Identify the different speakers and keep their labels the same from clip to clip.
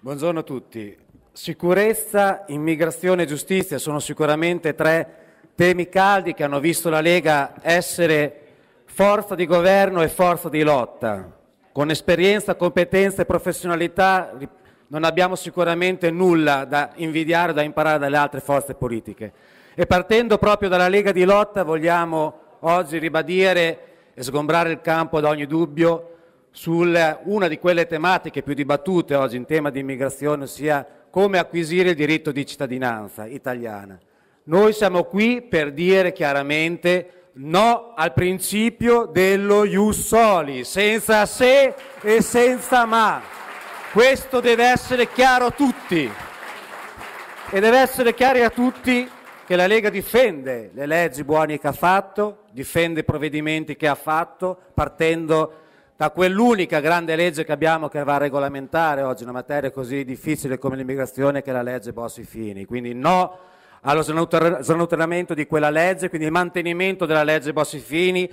Speaker 1: Buongiorno a tutti. Sicurezza, immigrazione e giustizia sono sicuramente tre temi caldi che hanno visto la Lega essere forza di governo e forza di lotta. Con esperienza, competenza e professionalità non abbiamo sicuramente nulla da invidiare o da imparare dalle altre forze politiche. E partendo proprio dalla Lega di lotta vogliamo oggi ribadire e sgombrare il campo da ogni dubbio su una di quelle tematiche più dibattute oggi in tema di immigrazione, ossia come acquisire il diritto di cittadinanza italiana. Noi siamo qui per dire chiaramente no al principio dello ius soli, senza se e senza ma. Questo deve essere chiaro a tutti. E deve essere chiaro a tutti che la Lega difende le leggi buone che ha fatto, difende i provvedimenti che ha fatto, partendo da quell'unica grande legge che abbiamo che va a regolamentare oggi una materia così difficile come l'immigrazione che è la legge Bossi Fini. Quindi no allo snoturamento di quella legge, quindi il mantenimento della legge Bossi Fini,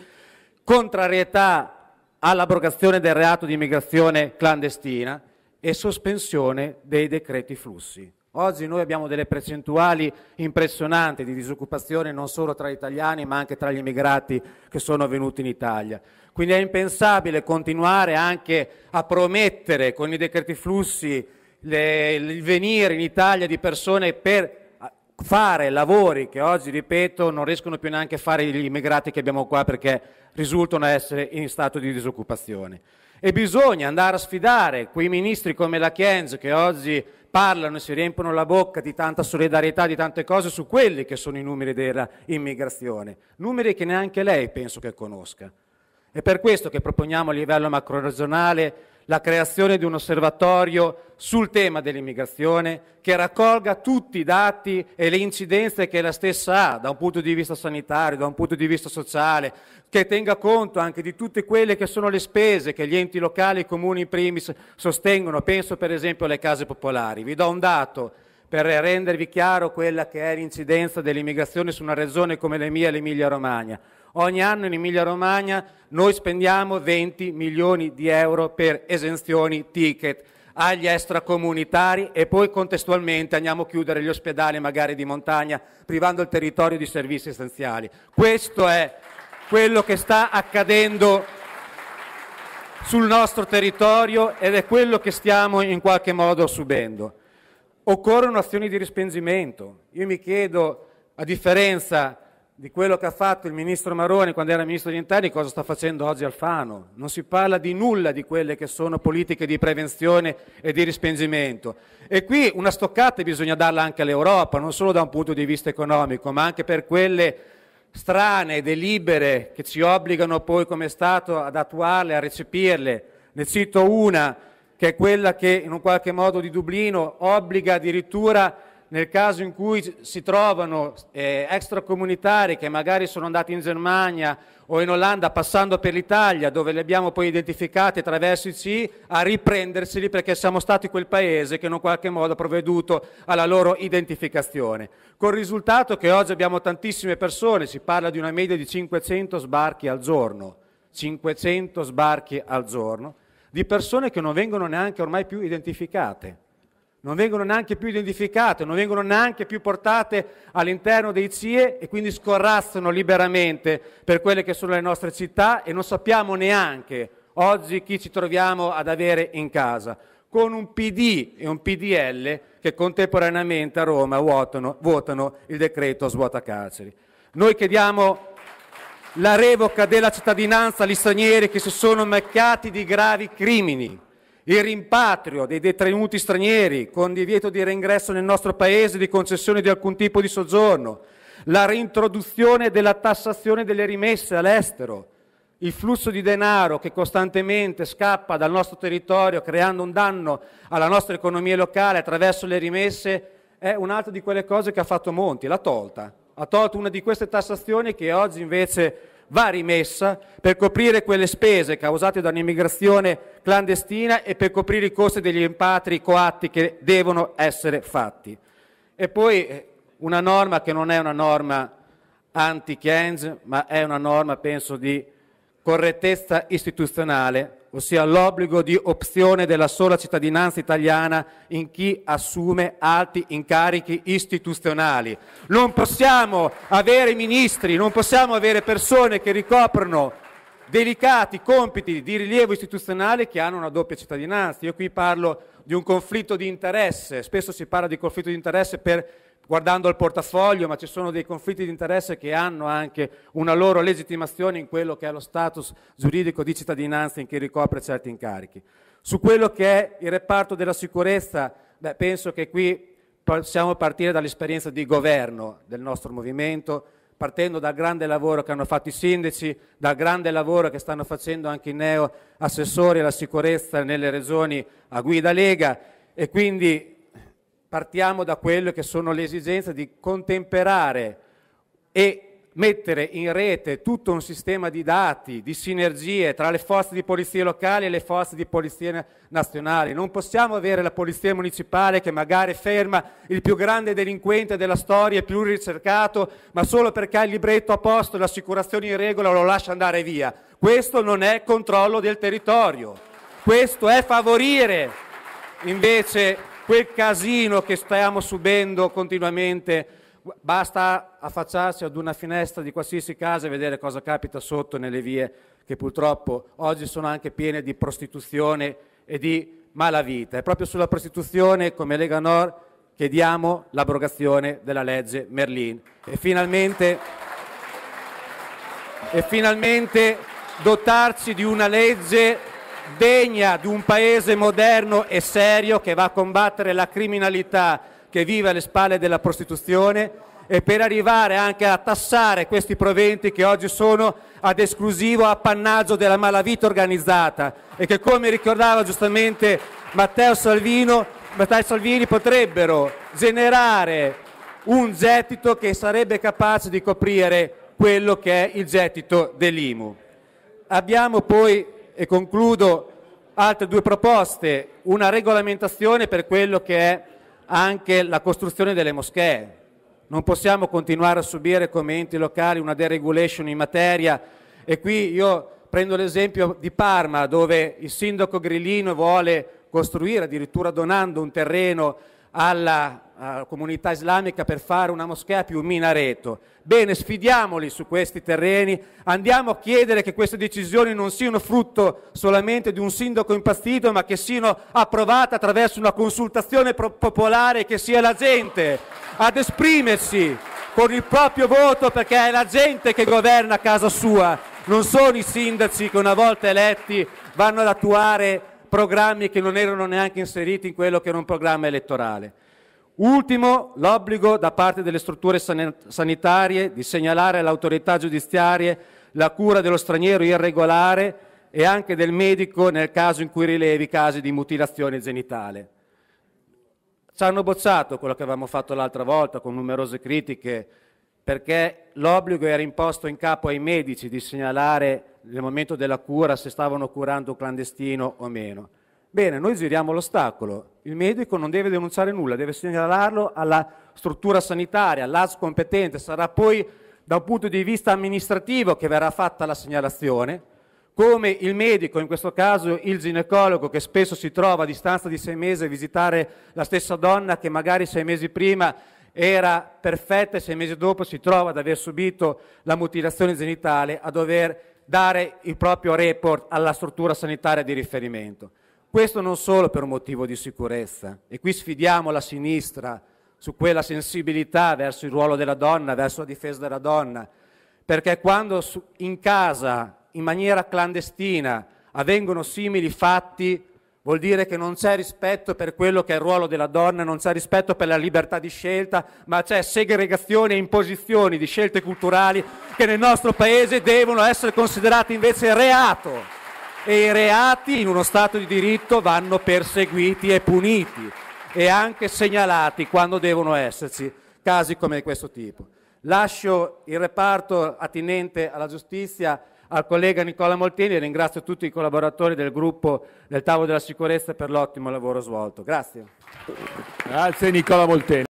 Speaker 1: contrarietà all'abrogazione del reato di immigrazione clandestina e sospensione dei decreti flussi. Oggi noi abbiamo delle percentuali impressionanti di disoccupazione non solo tra gli italiani ma anche tra gli immigrati che sono venuti in Italia. Quindi è impensabile continuare anche a promettere con i decreti flussi le, il venire in Italia di persone per fare lavori che oggi, ripeto, non riescono più neanche a fare gli immigrati che abbiamo qua perché risultano essere in stato di disoccupazione. E bisogna andare a sfidare quei ministri come la Kenz che oggi parlano e si riempiono la bocca di tanta solidarietà, di tante cose su quelli che sono i numeri dell'immigrazione, numeri che neanche lei penso che conosca. È per questo che proponiamo a livello macro-regionale la creazione di un osservatorio sul tema dell'immigrazione che raccolga tutti i dati e le incidenze che la stessa ha da un punto di vista sanitario, da un punto di vista sociale, che tenga conto anche di tutte quelle che sono le spese che gli enti locali e i comuni in primis sostengono. Penso per esempio alle case popolari. Vi do un dato per rendervi chiaro quella che è l'incidenza dell'immigrazione su una regione come le mie, l'Emilia Romagna. Ogni anno in Emilia Romagna noi spendiamo 20 milioni di euro per esenzioni ticket agli extracomunitari e poi contestualmente andiamo a chiudere gli ospedali magari di montagna privando il territorio di servizi essenziali. Questo è quello che sta accadendo sul nostro territorio ed è quello che stiamo in qualche modo subendo. Occorrono azioni di rispingimento. Io mi chiedo, a differenza di quello che ha fatto il ministro Maroni quando era ministro degli interni, cosa sta facendo oggi Alfano. Non si parla di nulla di quelle che sono politiche di prevenzione e di rispingimento. E qui una stoccata bisogna darla anche all'Europa, non solo da un punto di vista economico, ma anche per quelle strane, delibere che ci obbligano poi come Stato ad attuarle, a recepirle. Ne cito una, che è quella che in un qualche modo di Dublino obbliga addirittura nel caso in cui si trovano eh, extracomunitari che magari sono andati in Germania o in Olanda passando per l'Italia, dove li abbiamo poi identificati attraverso i C, a riprenderseli perché siamo stati quel paese che in un qualche modo ha provveduto alla loro identificazione. Con il risultato che oggi abbiamo tantissime persone, si parla di una media di 500 sbarchi al giorno, 500 sbarchi al giorno, di persone che non vengono neanche ormai più identificate non vengono neanche più identificate, non vengono neanche più portate all'interno dei CIE e quindi scorrazzano liberamente per quelle che sono le nostre città e non sappiamo neanche oggi chi ci troviamo ad avere in casa, con un PD e un PDL che contemporaneamente a Roma votano, votano il decreto svuota carceri. Noi chiediamo la revoca della cittadinanza agli stranieri che si sono macchiati di gravi crimini il rimpatrio dei detenuti stranieri con divieto di reingresso nel nostro Paese di concessione di alcun tipo di soggiorno, la reintroduzione della tassazione delle rimesse all'estero, il flusso di denaro che costantemente scappa dal nostro territorio creando un danno alla nostra economia locale attraverso le rimesse, è un'altra di quelle cose che ha fatto Monti, l'ha tolta. Ha tolto una di queste tassazioni che oggi invece va rimessa per coprire quelle spese causate da un'immigrazione clandestina e per coprire i costi degli impatri coatti che devono essere fatti. E poi eh, una norma che non è una norma anti-Keynes, ma è una norma, penso, di correttezza istituzionale ossia l'obbligo di opzione della sola cittadinanza italiana in chi assume alti incarichi istituzionali. Non possiamo avere ministri, non possiamo avere persone che ricoprono delicati compiti di rilievo istituzionale che hanno una doppia cittadinanza. Io qui parlo di un conflitto di interesse, spesso si parla di conflitto di interesse per guardando al portafoglio, ma ci sono dei conflitti di interesse che hanno anche una loro legittimazione in quello che è lo status giuridico di cittadinanza in cui ricopre certi incarichi. Su quello che è il reparto della sicurezza, beh, penso che qui possiamo partire dall'esperienza di governo del nostro movimento, partendo dal grande lavoro che hanno fatto i sindaci, dal grande lavoro che stanno facendo anche i neo assessori alla sicurezza nelle regioni a guida Lega e quindi partiamo da quelle che sono le esigenze di contemperare e mettere in rete tutto un sistema di dati, di sinergie tra le forze di polizia locali e le forze di polizia nazionali. Non possiamo avere la polizia municipale che magari ferma il più grande delinquente della storia, e più ricercato, ma solo perché ha il libretto a posto, l'assicurazione in regola lo lascia andare via. Questo non è controllo del territorio, questo è favorire invece quel casino che stiamo subendo continuamente. Basta affacciarsi ad una finestra di qualsiasi casa e vedere cosa capita sotto nelle vie che purtroppo oggi sono anche piene di prostituzione e di malavita. È proprio sulla prostituzione, come Lega Nord, chiediamo l'abrogazione della legge Merlin. E finalmente, e finalmente dotarci di una legge degna di un paese moderno e serio che va a combattere la criminalità che vive alle spalle della prostituzione e per arrivare anche a tassare questi proventi che oggi sono ad esclusivo appannaggio della malavita organizzata e che come ricordava giustamente Matteo, Salvino, Matteo Salvini potrebbero generare un gettito che sarebbe capace di coprire quello che è il gettito dell'IMU. Abbiamo poi e concludo, altre due proposte, una regolamentazione per quello che è anche la costruzione delle moschee. Non possiamo continuare a subire come enti locali una deregulation in materia e qui io prendo l'esempio di Parma dove il sindaco Grillino vuole costruire addirittura donando un terreno alla uh, comunità islamica per fare una moschea più un minareto. Bene, sfidiamoli su questi terreni, andiamo a chiedere che queste decisioni non siano frutto solamente di un sindaco impastito, ma che siano approvate attraverso una consultazione pro- popolare, che sia la gente ad esprimersi con il proprio voto, perché è la gente che governa a casa sua, non sono i sindaci che una volta eletti vanno ad attuare programmi che non erano neanche inseriti in quello che era un programma elettorale. Ultimo, l'obbligo da parte delle strutture sanitarie di segnalare alle autorità giudiziarie la cura dello straniero irregolare e anche del medico nel caso in cui rilevi casi di mutilazione genitale. Ci hanno bocciato quello che avevamo fatto l'altra volta con numerose critiche perché l'obbligo era imposto in capo ai medici di segnalare nel momento della cura se stavano curando un clandestino o meno. Bene, noi giriamo l'ostacolo. Il medico non deve denunciare nulla, deve segnalarlo alla struttura sanitaria, all'AS competente. Sarà poi da un punto di vista amministrativo che verrà fatta la segnalazione come il medico, in questo caso il ginecologo, che spesso si trova a distanza di sei mesi a visitare la stessa donna che magari sei mesi prima era perfetta e sei mesi dopo si trova ad aver subito la mutilazione genitale, a dover dare il proprio report alla struttura sanitaria di riferimento. Questo non solo per un motivo di sicurezza, e qui sfidiamo la sinistra su quella sensibilità verso il ruolo della donna, verso la difesa della donna, perché quando in casa, in maniera clandestina, avvengono simili fatti, vuol dire che non c'è rispetto per quello che è il ruolo della donna, non c'è rispetto per la libertà di scelta, ma c'è segregazione e imposizione di scelte culturali che nel nostro Paese devono essere considerate invece reato e i reati in uno Stato di diritto vanno perseguiti e puniti e anche segnalati quando devono esserci casi come questo tipo. Lascio il reparto attinente alla giustizia al collega Nicola Moltini e ringrazio tutti i collaboratori del gruppo del Tavolo della Sicurezza per l'ottimo lavoro svolto. Grazie. Grazie Nicola Molteni.